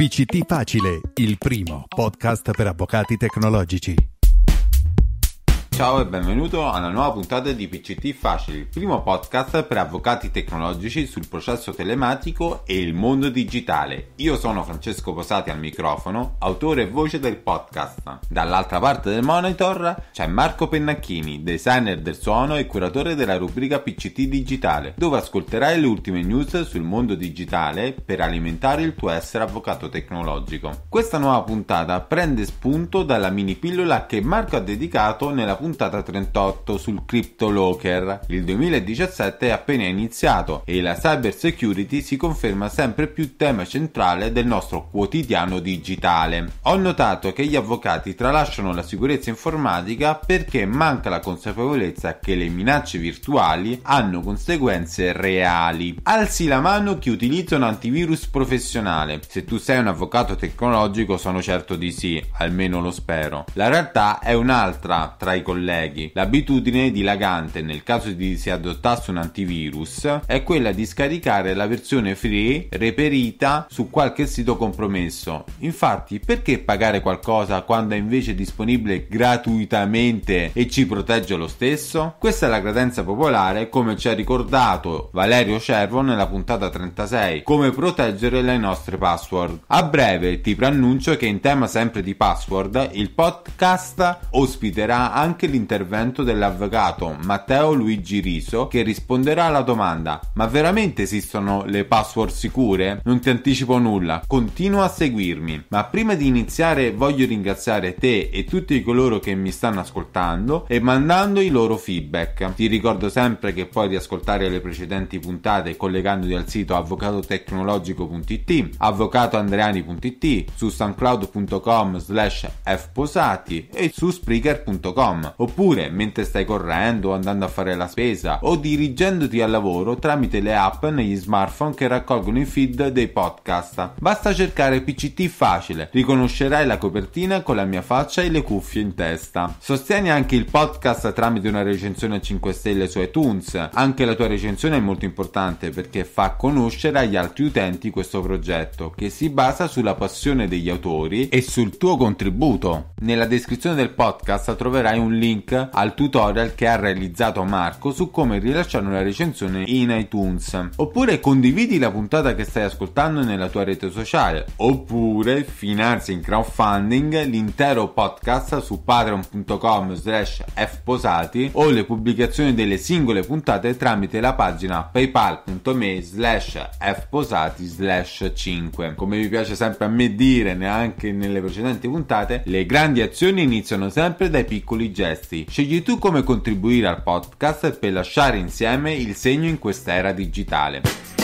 PCT Facile, il primo podcast per avvocati tecnologici ciao e benvenuto a una nuova puntata di PCT Facile, il primo podcast per avvocati tecnologici sul processo telematico e il mondo digitale. Io sono Francesco Posati al microfono, autore e voce del podcast. Dall'altra parte del monitor c'è Marco Pennacchini, designer del suono e curatore della rubrica PCT Digitale, dove ascolterai le ultime news sul mondo digitale per alimentare il tuo essere avvocato tecnologico. Questa nuova puntata prende spunto dalla mini pillola che Marco ha dedicato nella puntata puntata 38 sul CryptoLocker. Il 2017 è appena iniziato e la cyber security si conferma sempre più tema centrale del nostro quotidiano digitale. Ho notato che gli avvocati tralasciano la sicurezza informatica perché manca la consapevolezza che le minacce virtuali hanno conseguenze reali. Alzi la mano chi utilizza un antivirus professionale. Se tu sei un avvocato tecnologico sono certo di sì, almeno lo spero. La realtà è un'altra tra i colleghi colleghi. L'abitudine dilagante nel caso di si adottasse un antivirus è quella di scaricare la versione free reperita su qualche sito compromesso. Infatti, perché pagare qualcosa quando è invece disponibile gratuitamente e ci protegge lo stesso? Questa è la credenza popolare, come ci ha ricordato Valerio Cervo nella puntata 36, come proteggere le nostre password. A breve ti preannuncio che in tema sempre di password il podcast ospiterà anche anche l'intervento dell'avvocato Matteo Luigi Riso che risponderà alla domanda ma veramente esistono le password sicure? Non ti anticipo nulla, continua a seguirmi. Ma prima di iniziare voglio ringraziare te e tutti coloro che mi stanno ascoltando e mandando i loro feedback. Ti ricordo sempre che puoi riascoltare le precedenti puntate collegandoti al sito avvocatotecnologico.it, avvocatoandreani.it, su soundcloud.com slash fposati e su spreaker.com. Esatto. oppure mentre stai correndo, andando a fare la spesa o dirigendoti al lavoro tramite le app negli smartphone che raccolgono i feed dei podcast. Basta cercare PCT facile, riconoscerai la copertina con la mia faccia e le cuffie in testa. Sostieni anche il podcast tramite una recensione a 5 stelle su iTunes. Anche la tua recensione è molto importante perché fa conoscere agli altri utenti questo progetto che si basa sulla passione degli autori e sul tuo contributo. Nella descrizione del podcast troverai un link link al tutorial che ha realizzato Marco su come rilasciare una recensione in iTunes. Oppure condividi la puntata che stai ascoltando nella tua rete sociale. Oppure finanzi in crowdfunding l'intero podcast su patreon.com slash fposati o le pubblicazioni delle singole puntate tramite la pagina paypal.me slash fposati slash 5. Come vi piace sempre a me dire, neanche nelle precedenti puntate, le grandi azioni iniziano sempre dai piccoli gesti gesti. Scegli tu come contribuire al podcast per lasciare insieme il segno in quest'era digitale.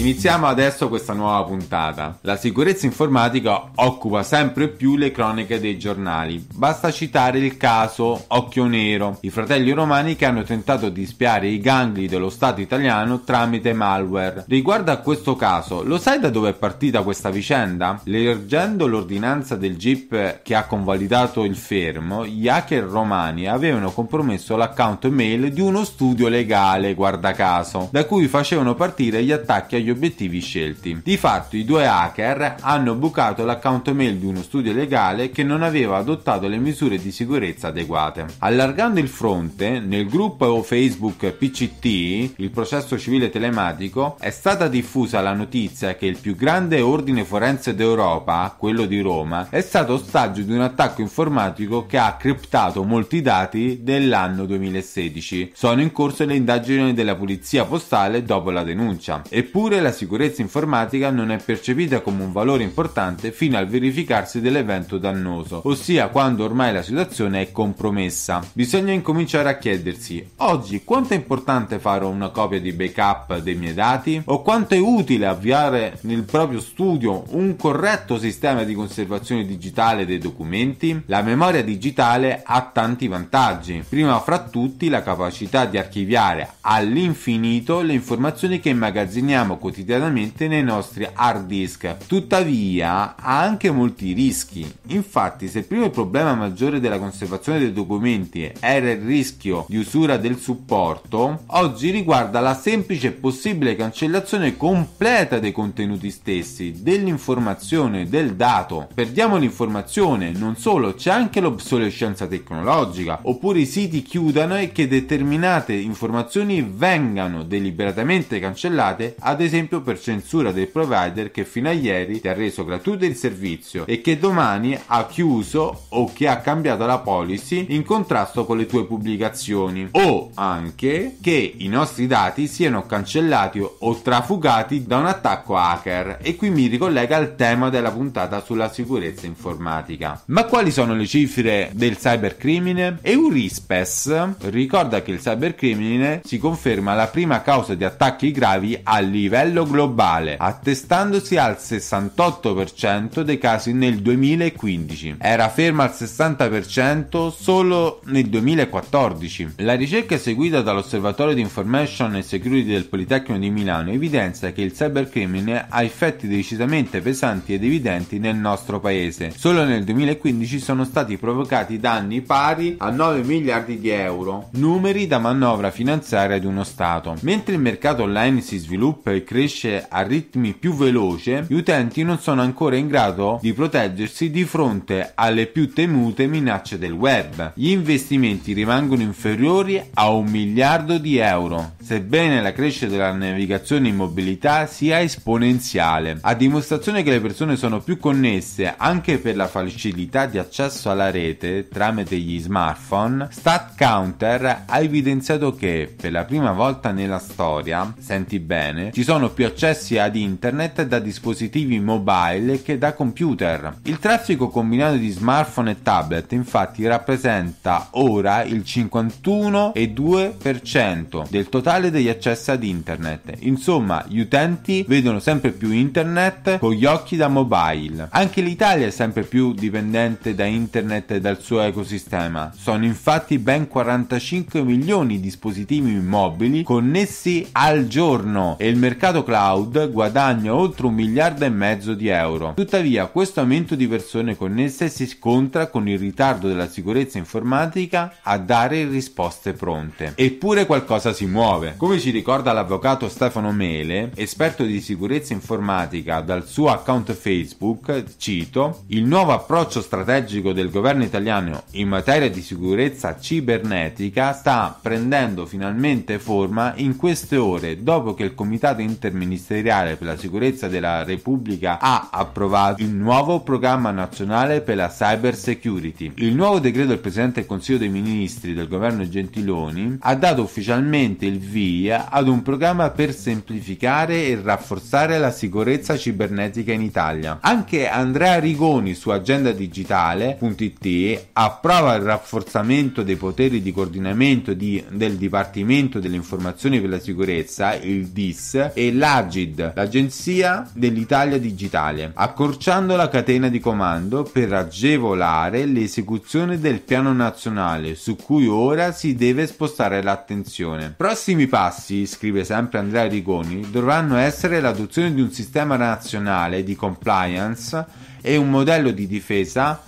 Iniziamo adesso questa nuova puntata. La sicurezza informatica occupa sempre più le croniche dei giornali. Basta citare il caso Occhio Nero, i fratelli romani che hanno tentato di spiare i gangli dello Stato italiano tramite malware. Riguardo a questo caso, lo sai da dove è partita questa vicenda? Leggendo l'ordinanza del GIP che ha convalidato il fermo, gli hacker romani avevano compromesso l'account mail di uno studio legale, guarda caso, da cui facevano partire gli attacchi agli gli obiettivi scelti. Di fatto i due hacker hanno bucato l'account mail di uno studio legale che non aveva adottato le misure di sicurezza adeguate. Allargando il fronte, nel gruppo Facebook PCT, il processo civile telematico, è stata diffusa la notizia che il più grande ordine forense d'Europa, quello di Roma, è stato ostaggio di un attacco informatico che ha criptato molti dati dell'anno 2016. Sono in corso le indagini della polizia postale dopo la denuncia. Eppure la sicurezza informatica non è percepita come un valore importante fino al verificarsi dell'evento dannoso, ossia quando ormai la situazione è compromessa. Bisogna incominciare a chiedersi, oggi quanto è importante fare una copia di backup dei miei dati? O quanto è utile avviare nel proprio studio un corretto sistema di conservazione digitale dei documenti? La memoria digitale ha tanti vantaggi, prima fra tutti la capacità di archiviare all'infinito le informazioni che immagazziniamo quotidianamente nei nostri hard disk. Tuttavia ha anche molti rischi. Infatti, se prima il problema maggiore della conservazione dei documenti era il rischio di usura del supporto, oggi riguarda la semplice e possibile cancellazione completa dei contenuti stessi, dell'informazione, del dato. Perdiamo l'informazione, non solo, c'è anche l'obsolescenza tecnologica, oppure i siti chiudano e che determinate informazioni vengano deliberatamente cancellate ad esempio esempio per censura del provider che fino a ieri ti ha reso gratuito il servizio e che domani ha chiuso o che ha cambiato la policy in contrasto con le tue pubblicazioni o anche che i nostri dati siano cancellati o trafugati da un attacco hacker e qui mi ricollega al tema della puntata sulla sicurezza informatica. Ma quali sono le cifre del cybercrimine? Eurispes ricorda che il cybercrimine si conferma la prima causa di attacchi gravi a livello livello globale, attestandosi al 68% dei casi nel 2015. Era ferma al 60% solo nel 2014. La ricerca eseguita dall'Osservatorio di Information e Security del Politecnico di Milano evidenzia che il cybercrimine ha effetti decisamente pesanti ed evidenti nel nostro paese. Solo nel 2015 sono stati provocati danni pari a 9 miliardi di euro, numeri da manovra finanziaria di uno Stato. Mentre il mercato online si sviluppa e cresce a ritmi più veloci, gli utenti non sono ancora in grado di proteggersi di fronte alle più temute minacce del web. Gli investimenti rimangono inferiori a un miliardo di euro, sebbene la crescita della navigazione in mobilità sia esponenziale, a dimostrazione che le persone sono più connesse anche per la facilità di accesso alla rete tramite gli smartphone, StatCounter ha evidenziato che per la prima volta nella storia, senti bene, ci sono sono più accessi ad internet da dispositivi mobile che da computer. Il traffico combinato di smartphone e tablet infatti rappresenta ora il 51,2% del totale degli accessi ad internet. Insomma, gli utenti vedono sempre più internet con gli occhi da mobile. Anche l'Italia è sempre più dipendente da internet e dal suo ecosistema. Sono infatti ben 45 milioni di dispositivi mobili connessi al giorno e il mercato mercato cloud guadagna oltre un miliardo e mezzo di euro. Tuttavia, questo aumento di persone connesse si scontra con il ritardo della sicurezza informatica a dare risposte pronte. Eppure qualcosa si muove. Come ci ricorda l'avvocato Stefano Mele, esperto di sicurezza informatica dal suo account Facebook, cito, il nuovo approccio strategico del governo italiano in materia di sicurezza cibernetica sta prendendo finalmente forma in queste ore dopo che il Comitato Interno interministeriale per la sicurezza della Repubblica ha approvato il nuovo programma nazionale per la cyber security. Il nuovo decreto del Presidente del Consiglio dei Ministri del governo Gentiloni ha dato ufficialmente il via ad un programma per semplificare e rafforzare la sicurezza cibernetica in Italia. Anche Andrea Rigoni su agendadigitale.it approva il rafforzamento dei poteri di coordinamento di, del Dipartimento delle Informazioni per la Sicurezza, il DIS, e l'Agid, l'Agenzia dell'Italia Digitale, accorciando la catena di comando per agevolare l'esecuzione del piano nazionale su cui ora si deve spostare l'attenzione. Prossimi passi, scrive sempre Andrea Rigoni, dovranno essere l'adozione di un sistema nazionale di compliance e un modello di difesa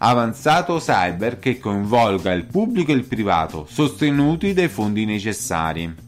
avanzato cyber che coinvolga il pubblico e il privato, sostenuti dai fondi necessari.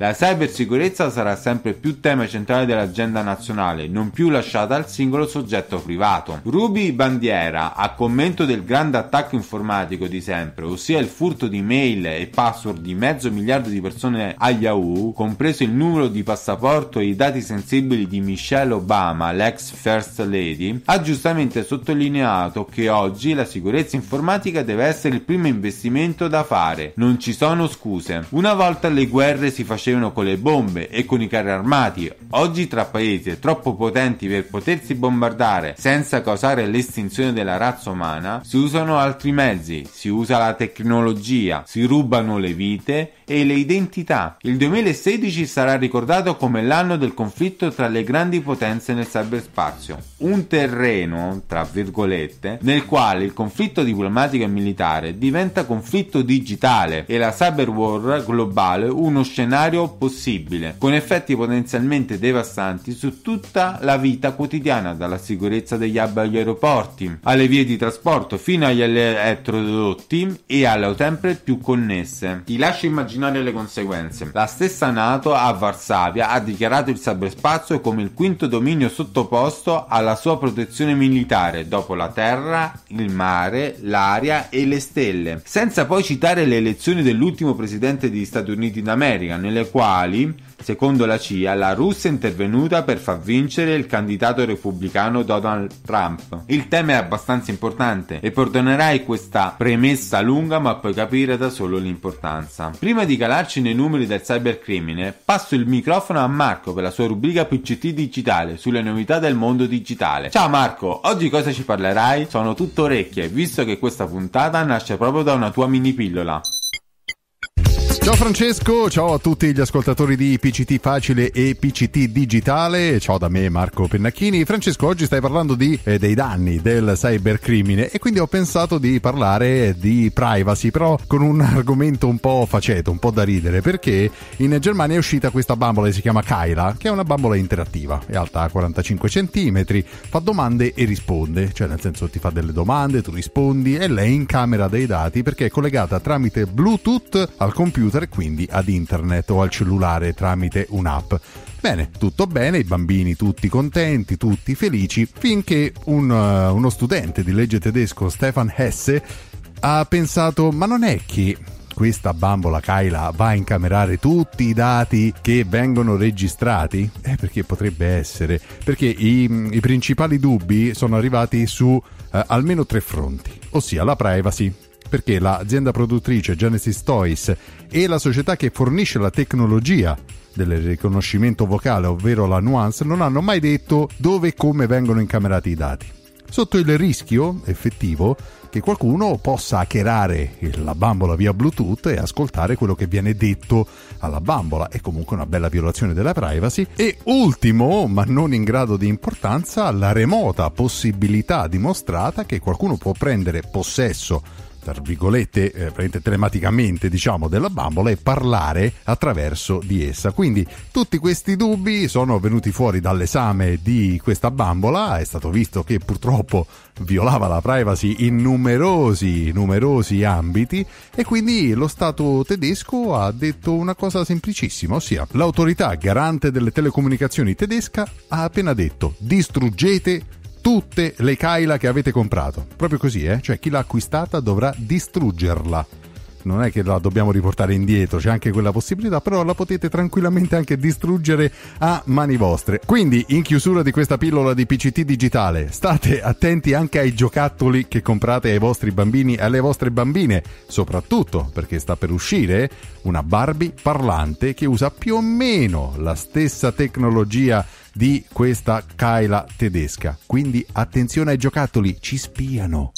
La cybersicurezza sarà sempre più tema centrale dell'agenda nazionale, non più lasciata al singolo soggetto privato. Ruby Bandiera, a commento del grande attacco informatico di sempre, ossia il furto di mail e password di mezzo miliardo di persone a Yahoo, compreso il numero di passaporto e i dati sensibili di Michelle Obama, l'ex First Lady, ha giustamente sottolineato che oggi la sicurezza informatica deve essere il primo investimento da fare. Non ci sono scuse. Una volta le guerre si facevano facevano con le bombe e con i carri armati, oggi tra paesi troppo potenti per potersi bombardare senza causare l'estinzione della razza umana, si usano altri mezzi, si usa la tecnologia, si rubano le vite e le identità. Il 2016 sarà ricordato come l'anno del conflitto tra le grandi potenze nel cyberspazio, un terreno, tra virgolette, nel quale il conflitto diplomatico e militare diventa conflitto digitale e la cyber war globale uno scenario scenario possibile, con effetti potenzialmente devastanti su tutta la vita quotidiana, dalla sicurezza degli hub agli aeroporti, alle vie di trasporto, fino agli elettrodotti e alle sempre più connesse. Ti lascio immaginare le conseguenze. La stessa Nato a Varsavia ha dichiarato il cyberspazio come il quinto dominio sottoposto alla sua protezione militare, dopo la terra, il mare, l'aria e le stelle, senza poi citare le elezioni dell'ultimo presidente degli Stati Uniti d'America, nelle quali, secondo la CIA, la Russia è intervenuta per far vincere il candidato repubblicano Donald Trump. Il tema è abbastanza importante e perdonerai questa premessa lunga ma puoi capire da solo l'importanza. Prima di calarci nei numeri del cybercrimine, passo il microfono a Marco per la sua rubrica PCT Digitale sulle novità del mondo digitale. Ciao Marco, oggi cosa ci parlerai? Sono tutto orecchie, visto che questa puntata nasce proprio da una tua mini pillola. Ciao Francesco, ciao a tutti gli ascoltatori di PCT Facile e PCT Digitale, ciao da me Marco Pennacchini. Francesco, oggi stai parlando di, eh, dei danni del cybercrimine e quindi ho pensato di parlare di privacy, però con un argomento un po' faceto, un po' da ridere, perché in Germania è uscita questa bambola che si chiama Kyla, che è una bambola interattiva, è alta 45 cm, fa domande e risponde, cioè nel senso ti fa delle domande, tu rispondi e lei in camera dei dati perché è collegata tramite Bluetooth al computer computer, quindi ad internet o al cellulare tramite un'app. Bene, tutto bene, i bambini tutti contenti, tutti felici, finché un, uh, uno studente di legge tedesco, Stefan Hesse, ha pensato, ma non è che questa bambola Kyla va a incamerare tutti i dati che vengono registrati? Eh, perché potrebbe essere. Perché i, i principali dubbi sono arrivati su eh, almeno tre fronti, ossia la privacy, perché l'azienda produttrice Genesis Toys e la società che fornisce la tecnologia del riconoscimento vocale, ovvero la nuance, non hanno mai detto dove e come vengono incamerati i dati. Sotto il rischio effettivo che qualcuno possa hackerare la bambola via Bluetooth e ascoltare quello che viene detto alla bambola. È comunque una bella violazione della privacy. E ultimo, ma non in grado di importanza, la remota possibilità dimostrata che qualcuno può prendere possesso tra virgolette, eh, telematicamente, diciamo, della bambola e parlare attraverso di essa. Quindi tutti questi dubbi sono venuti fuori dall'esame di questa bambola, è stato visto che purtroppo violava la privacy in numerosi, numerosi ambiti e quindi lo Stato tedesco ha detto una cosa semplicissima, ossia l'autorità garante delle telecomunicazioni tedesca ha appena detto distruggete tutte le Kaila che avete comprato. Proprio così, eh? Cioè chi l'ha acquistata dovrà distruggerla. Non è che la dobbiamo riportare indietro, c'è anche quella possibilità, però la potete tranquillamente anche distruggere a mani vostre. Quindi, in chiusura di questa pillola di PCT digitale, state attenti anche ai giocattoli che comprate ai vostri bambini e alle vostre bambine, soprattutto perché sta per uscire una Barbie parlante che usa più o meno la stessa tecnologia di questa Kaila tedesca. Quindi attenzione ai giocattoli, ci spiano.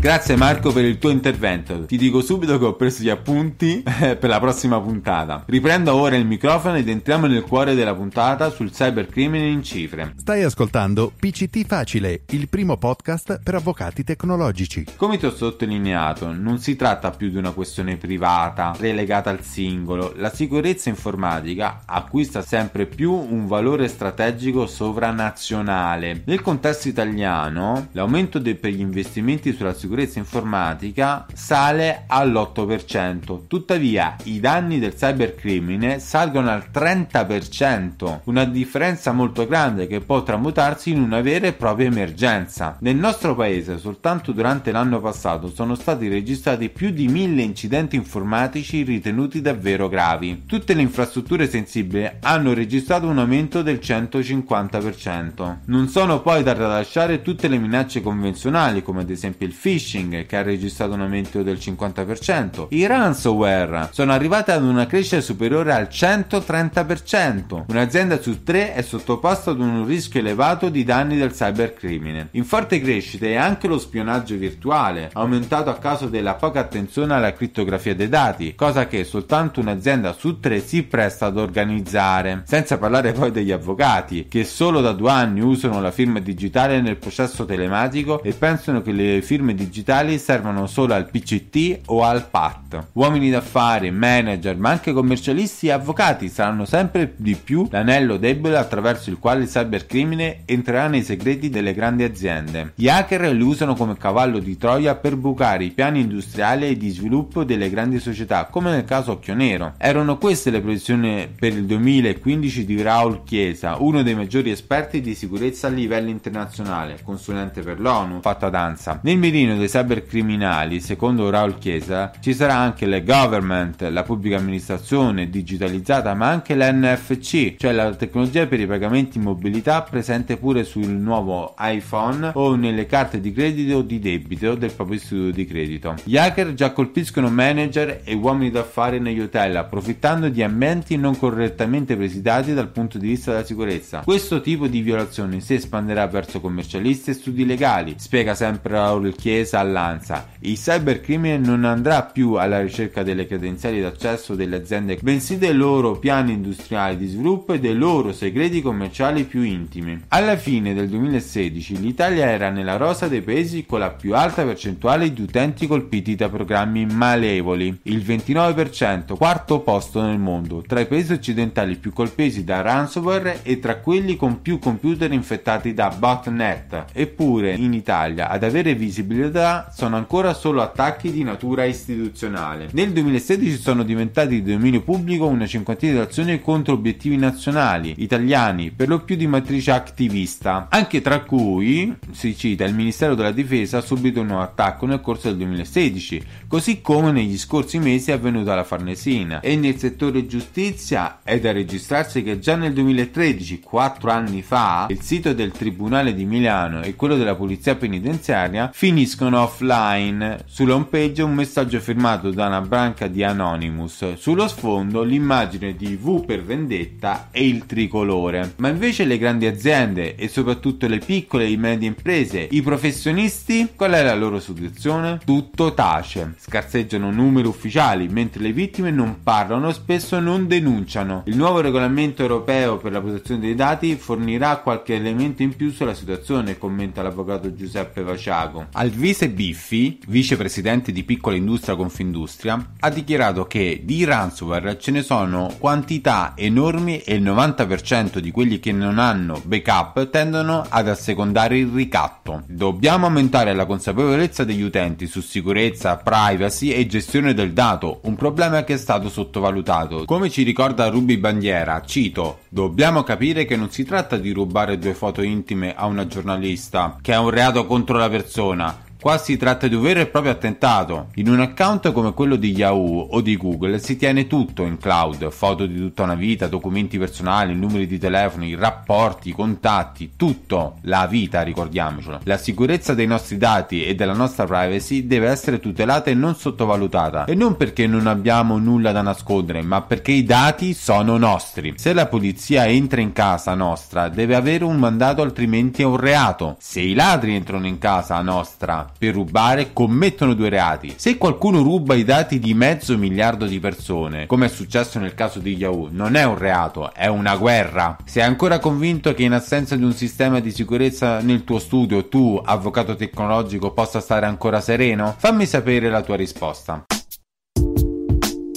Grazie Marco per il tuo intervento. Ti dico subito che ho preso gli appunti eh, per la prossima puntata. Riprendo ora il microfono ed entriamo nel cuore della puntata sul cybercrimine in cifre. Stai ascoltando PCT Facile, il primo podcast per avvocati tecnologici. Come ti ho sottolineato, non si tratta più di una questione privata, relegata al singolo. La sicurezza informatica acquista sempre più un valore strategico sovranazionale. Nel contesto italiano, l'aumento de- per gli investimenti sulla sicurezza sicurezza informatica sale all'8%. Tuttavia, i danni del cybercrimine salgono al 30%, una differenza molto grande che può tramutarsi in una vera e propria emergenza. Nel nostro paese, soltanto durante l'anno passato, sono stati registrati più di mille incidenti informatici ritenuti davvero gravi. Tutte le infrastrutture sensibili hanno registrato un aumento del 150%. Non sono poi da tralasciare tutte le minacce convenzionali, come ad esempio il phishing phishing che ha registrato un aumento del 50%, i ransomware sono arrivati ad una crescita superiore al 130%, un'azienda su tre è sottoposta ad un rischio elevato di danni del cybercrimine. In forte crescita è anche lo spionaggio virtuale, aumentato a causa della poca attenzione alla criptografia dei dati, cosa che soltanto un'azienda su tre si presta ad organizzare, senza parlare poi degli avvocati, che solo da due anni usano la firma digitale nel processo telematico e pensano che le firme digitali digitali servono solo al PCT o al PAT. Uomini d'affari, manager, ma anche commercialisti e avvocati saranno sempre di più l'anello debole attraverso il quale il cybercrimine entrerà nei segreti delle grandi aziende. Gli hacker li usano come cavallo di Troia per bucare i piani industriali e di sviluppo delle grandi società, come nel caso Occhio Nero. Erano queste le previsioni per il 2015 di Raul Chiesa, uno dei maggiori esperti di sicurezza a livello internazionale, consulente per l'ONU, fatto a danza. Nel mirino dei cybercriminali, secondo Raul Chiesa, ci sarà anche le government, la pubblica amministrazione digitalizzata, ma anche l'NFC, cioè la tecnologia per i pagamenti in mobilità presente pure sul nuovo iPhone o nelle carte di credito o di debito del proprio istituto di credito. Gli hacker già colpiscono manager e uomini d'affari negli hotel, approfittando di ambienti non correttamente presidati dal punto di vista della sicurezza. Questo tipo di violazione si espanderà verso commercialisti e studi legali, spiega sempre Raul Chiesa presa all'ANSA. Il cybercrimine non andrà più alla ricerca delle credenziali d'accesso delle aziende, bensì dei loro piani industriali di sviluppo e dei loro segreti commerciali più intimi. Alla fine del 2016 l'Italia era nella rosa dei paesi con la più alta percentuale di utenti colpiti da programmi malevoli, il 29%, quarto posto nel mondo, tra i paesi occidentali più colpiti da ransomware e tra quelli con più computer infettati da botnet. Eppure in Italia ad avere visibilità attività sono ancora solo attacchi di natura istituzionale. Nel 2016 sono diventati di dominio pubblico una cinquantina di azioni contro obiettivi nazionali, italiani, per lo più di matrice attivista, anche tra cui si cita il Ministero della Difesa ha subito un nuovo attacco nel corso del 2016, così come negli scorsi mesi è avvenuta la Farnesina. E nel settore giustizia è da registrarsi che già nel 2013, 4 anni fa, il sito del Tribunale di Milano e quello della Polizia Penitenziaria finiscono trasferiscono offline. Sulla homepage un messaggio firmato da una branca di Anonymous. Sullo sfondo l'immagine di V per vendetta e il tricolore. Ma invece le grandi aziende e soprattutto le piccole e medie imprese, i professionisti, qual è la loro situazione? Tutto tace. Scarseggiano numeri ufficiali, mentre le vittime non parlano, spesso non denunciano. Il nuovo regolamento europeo per la protezione dei dati fornirà qualche elemento in più sulla situazione, commenta l'avvocato Giuseppe Vaciago. Al video Elise Biffi, vicepresidente di Piccola Industria Confindustria, ha dichiarato che di ransomware ce ne sono quantità enormi e il 90% di quelli che non hanno backup tendono ad assecondare il ricatto. Dobbiamo aumentare la consapevolezza degli utenti su sicurezza, privacy e gestione del dato, un problema che è stato sottovalutato. Come ci ricorda Ruby Bandiera, cito, dobbiamo capire che non si tratta di rubare due foto intime a una giornalista, che è un reato contro la persona, Qua si tratta di un vero e proprio attentato. In un account come quello di Yahoo o di Google si tiene tutto in cloud, foto di tutta una vita, documenti personali, numeri di telefono, i rapporti, i contatti, tutto, la vita, ricordiamocelo. La sicurezza dei nostri dati e della nostra privacy deve essere tutelata e non sottovalutata. E non perché non abbiamo nulla da nascondere, ma perché i dati sono nostri. Se la polizia entra in casa nostra, deve avere un mandato altrimenti è un reato. Se i ladri entrano in casa nostra, per rubare commettono due reati. Se qualcuno ruba i dati di mezzo miliardo di persone, come è successo nel caso di Yahoo, non è un reato, è una guerra. Sei ancora convinto che in assenza di un sistema di sicurezza nel tuo studio tu, avvocato tecnologico, possa stare ancora sereno? Fammi sapere la tua risposta.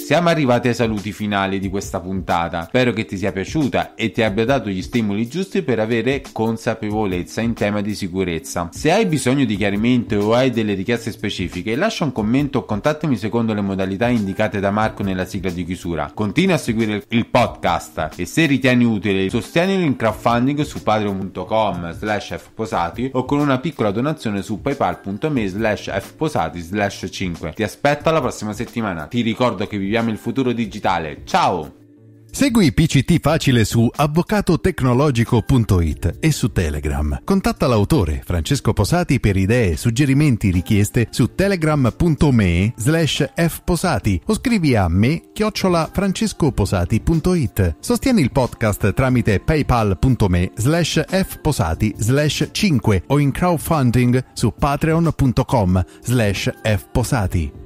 Siamo arrivati ai saluti finali di questa puntata. Spero che ti sia piaciuta e ti abbia dato gli stimoli giusti per avere consapevolezza in tema di sicurezza. Se hai bisogno di chiarimento o hai delle richieste specifiche, lascia un commento o contattami secondo le modalità indicate da Marco nella sigla di chiusura. Continua a seguire il podcast e se ritieni utile, sostienilo in crowdfunding su patreon.com slash fposati o con una piccola donazione su paypal.me slash fposati slash 5. Ti aspetto alla prossima settimana. Ti ricordo che vi Viviamo il futuro digitale. Ciao! Segui PCT Facile su avvocatotecnologico.it e su Telegram. Contatta l'autore Francesco Posati per idee, suggerimenti, richieste su telegram.me slash fposati o scrivi a me chiocciola francescoposati.it. Sostieni il podcast tramite paypal.me slash fposati slash 5 o in crowdfunding su patreon.com slash fposati.